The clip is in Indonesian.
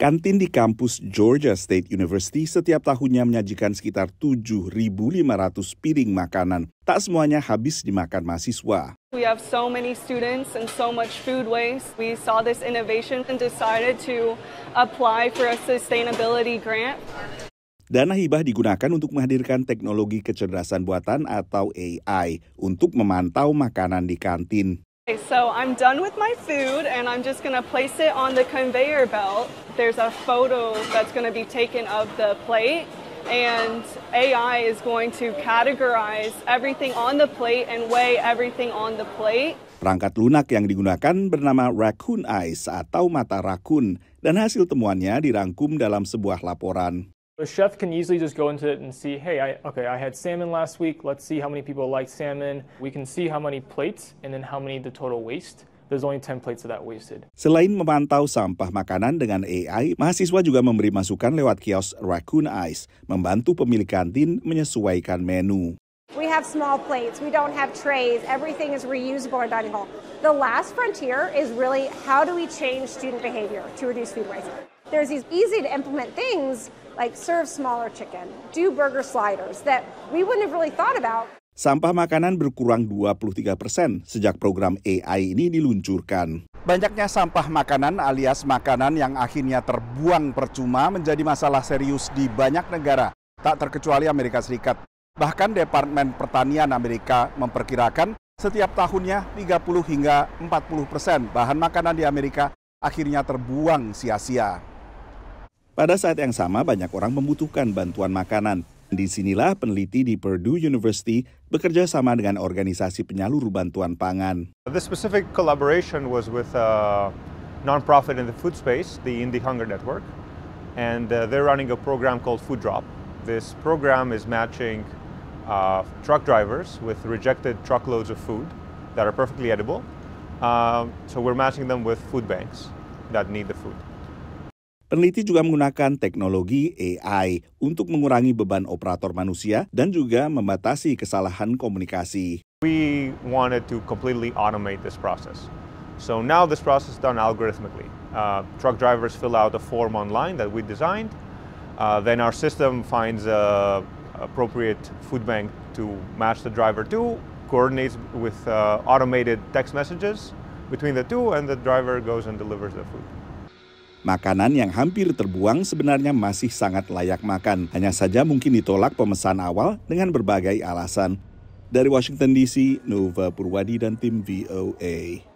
Kantin di kampus Georgia State University setiap tahunnya menyajikan sekitar 7.500 piring makanan. Tak semuanya habis dimakan mahasiswa. We have so many students and so much food waste. We saw this innovation and decided to apply for a sustainability grant. Dana hibah digunakan untuk menghadirkan teknologi kecerdasan buatan atau AI untuk memantau makanan di kantin. Okay, so I'm done with my food and I'm just gonna place it on the conveyor belt. There's a photo that's gonna be taken of the plate and AI is going to categorize everything on the plate and weigh everything on the plate. Perangkat lunak yang digunakan bernama Raccoon Eyes atau mata rakun dan hasil temuannya dirangkum dalam sebuah laporan. The chef can easily just go into it and see, hey, I, okay, I had salmon last week. Let's see how many people like salmon. We can see how many plates and then how many the total waste. There's only 10 plates of that wasted. Selain memantau sampah makanan dengan AI, mahasiswa juga memberi masukan lewat kios Raccoon Eyes, membantu pemilik kantin menyesuaikan menu. We have small plates. We don't have trays. Everything is reusable in dining hall. The last frontier is really how do we change student behavior to reduce food waste? there's these easy to implement things like serve smaller chicken, do burger sliders that we wouldn't have really thought about. Sampah makanan berkurang 23 persen sejak program AI ini diluncurkan. Banyaknya sampah makanan alias makanan yang akhirnya terbuang percuma menjadi masalah serius di banyak negara, tak terkecuali Amerika Serikat. Bahkan Departemen Pertanian Amerika memperkirakan setiap tahunnya 30 hingga 40 persen bahan makanan di Amerika akhirnya terbuang sia-sia. Pada saat yang sama, banyak orang membutuhkan bantuan makanan. Di sinilah peneliti di Purdue University bekerja sama dengan organisasi penyalur bantuan pangan. The specific collaboration was with a nonprofit in the food space, the Indie Hunger Network, and uh, they're running a program called Food Drop. This program is matching uh, truck drivers with rejected truckloads of food that are perfectly edible. Uh, so we're matching them with food banks that need the food. Peneliti juga menggunakan teknologi AI untuk mengurangi beban operator manusia dan juga membatasi kesalahan komunikasi. We wanted to completely automate this process. So now this process is done algorithmically. Uh, truck drivers fill out a form online that we designed. Uh, then our system finds a appropriate food bank to match the driver to, coordinates with uh, automated text messages between the two, and the driver goes and delivers the food. Makanan yang hampir terbuang sebenarnya masih sangat layak makan, hanya saja mungkin ditolak pemesan awal dengan berbagai alasan. Dari Washington DC, Nova Purwadi dan tim VOA.